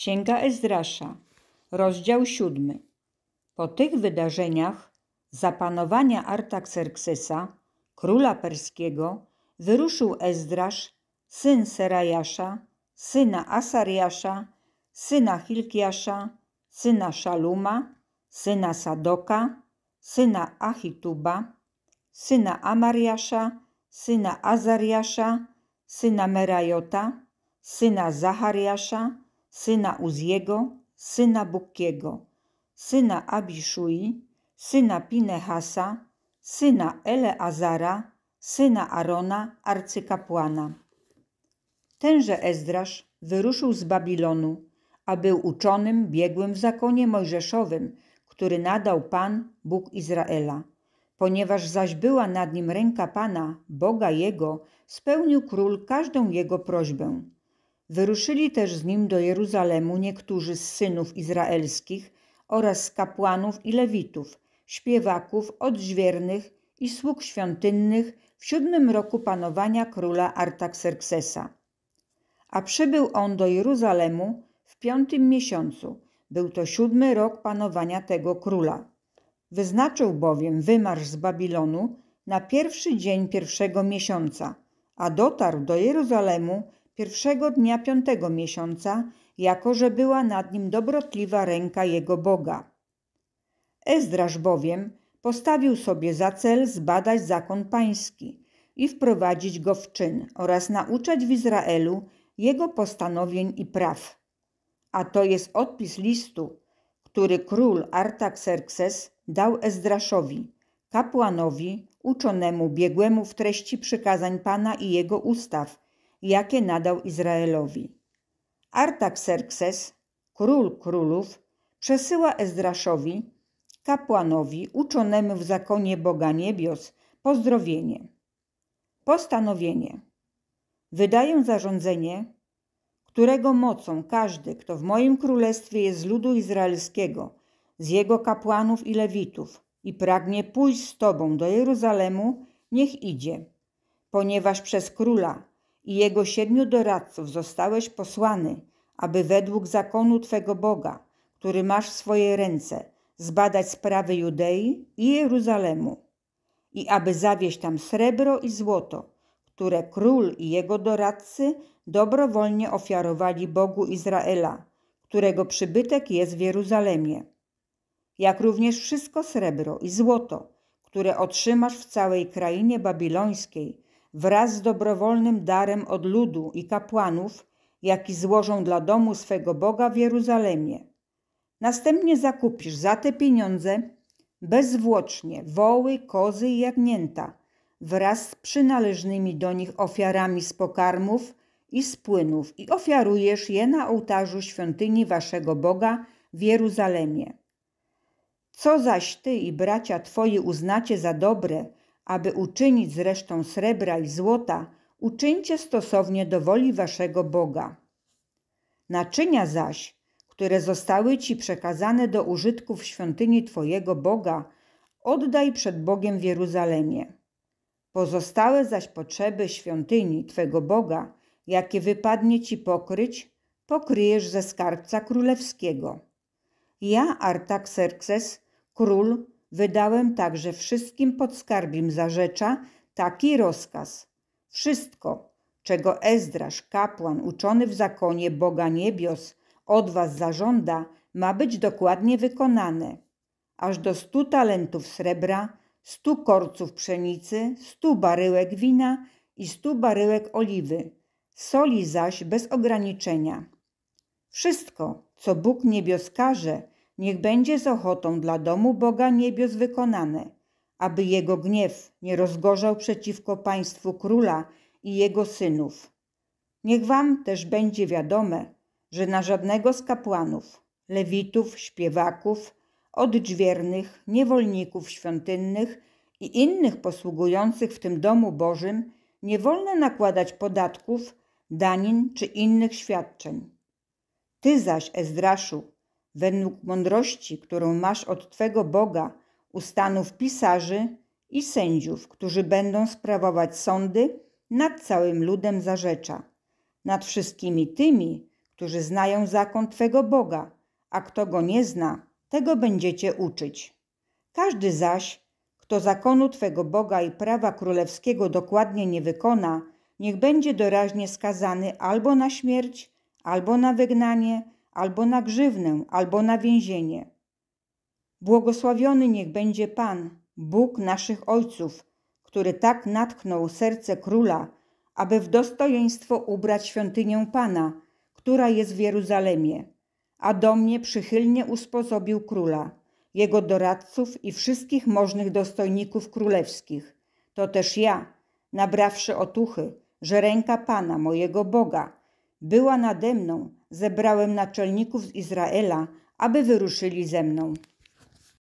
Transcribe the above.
Księga Ezdrasza, rozdział siódmy. Po tych wydarzeniach zapanowania Artaxerxesa, króla perskiego, wyruszył Ezdrasz, syn Serajasza, syna Asariasza, syna Hilkiasza, syna Szaluma, syna Sadoka, syna Achituba, syna Amariasza, syna Azariasza, syna Merajota, syna Zachariasza, syna Uziego, syna Bukkiego, syna Abishui, syna Pinehasa, syna Eleazara, syna Arona, arcykapłana. Tenże Ezdrasz wyruszył z Babilonu, a był uczonym, biegłym w zakonie mojżeszowym, który nadał Pan, Bóg Izraela. Ponieważ zaś była nad nim ręka Pana, Boga jego, spełnił król każdą jego prośbę. Wyruszyli też z nim do Jeruzalemu niektórzy z synów izraelskich oraz z kapłanów i lewitów, śpiewaków, odźwiernych i sług świątynnych w siódmym roku panowania króla Artaxerxesa. A przybył on do Jeruzalemu w piątym miesiącu, był to siódmy rok panowania tego króla. Wyznaczył bowiem wymarsz z Babilonu na pierwszy dzień pierwszego miesiąca, a dotarł do Jeruzalemu pierwszego dnia piątego miesiąca, jako że była nad nim dobrotliwa ręka jego Boga. Ezdraż bowiem postawił sobie za cel zbadać zakon pański i wprowadzić go w czyn oraz nauczać w Izraelu jego postanowień i praw. A to jest odpis listu, który król Artaxerxes dał Ezdraszowi, kapłanowi, uczonemu biegłemu w treści przykazań Pana i jego ustaw, jakie nadał Izraelowi. Artaxerxes, król królów, przesyła Ezdraszowi, kapłanowi uczonemu w zakonie Boga Niebios, pozdrowienie. Postanowienie. Wydaję zarządzenie, którego mocą każdy, kto w moim królestwie jest z ludu izraelskiego, z jego kapłanów i lewitów i pragnie pójść z tobą do Jeruzalemu, niech idzie, ponieważ przez króla i jego siedmiu doradców zostałeś posłany, aby według zakonu Twego Boga, który masz w swoje ręce, zbadać sprawy Judei i Jeruzalemu i aby zawieźć tam srebro i złoto, które król i jego doradcy dobrowolnie ofiarowali Bogu Izraela, którego przybytek jest w Jeruzalemie, jak również wszystko srebro i złoto, które otrzymasz w całej krainie babilońskiej, wraz z dobrowolnym darem od ludu i kapłanów, jaki złożą dla domu swego Boga w Jeruzalemie. Następnie zakupisz za te pieniądze bezwłocznie woły, kozy i jagnięta wraz z przynależnymi do nich ofiarami z pokarmów i z płynów i ofiarujesz je na ołtarzu świątyni waszego Boga w Jeruzalemie. Co zaś ty i bracia twoi uznacie za dobre, aby uczynić zresztą srebra i złota, uczyńcie stosownie do woli waszego Boga. Naczynia zaś, które zostały ci przekazane do użytku w świątyni Twojego Boga, oddaj przed Bogiem w Jeruzalemie. Pozostałe zaś potrzeby świątyni Twego Boga, jakie wypadnie Ci pokryć, pokryjesz ze skarbca królewskiego. Ja, Artaxerxes, król, Wydałem także wszystkim podskarbim zarzecza taki rozkaz. Wszystko, czego Ezdrasz, kapłan uczony w zakonie Boga Niebios, od was zażąda, ma być dokładnie wykonane. Aż do stu talentów srebra, stu korców pszenicy, stu baryłek wina i stu baryłek oliwy, soli zaś bez ograniczenia. Wszystko, co Bóg niebios każe, niech będzie z ochotą dla domu Boga niebios wykonane, aby jego gniew nie rozgorzał przeciwko państwu króla i jego synów. Niech wam też będzie wiadome, że na żadnego z kapłanów, lewitów, śpiewaków, odźwiernych, niewolników świątynnych i innych posługujących w tym domu Bożym nie wolno nakładać podatków, danin czy innych świadczeń. Ty zaś, Ezdraszu, według mądrości, którą masz od Twego Boga, ustanów pisarzy i sędziów, którzy będą sprawować sądy nad całym ludem zarzecza, nad wszystkimi tymi, którzy znają zakon Twego Boga, a kto go nie zna, tego będziecie uczyć. Każdy zaś, kto zakonu Twego Boga i prawa królewskiego dokładnie nie wykona, niech będzie doraźnie skazany albo na śmierć, albo na wygnanie, albo na grzywnę, albo na więzienie. Błogosławiony niech będzie Pan, Bóg naszych ojców, który tak natknął serce króla, aby w dostojeństwo ubrać świątynię Pana, która jest w Jeruzalemie, a do mnie przychylnie usposobił króla, jego doradców i wszystkich możnych dostojników królewskich. To też ja, nabrawszy otuchy, że ręka Pana, mojego Boga, była nade mną, zebrałem naczelników z Izraela, aby wyruszyli ze mną.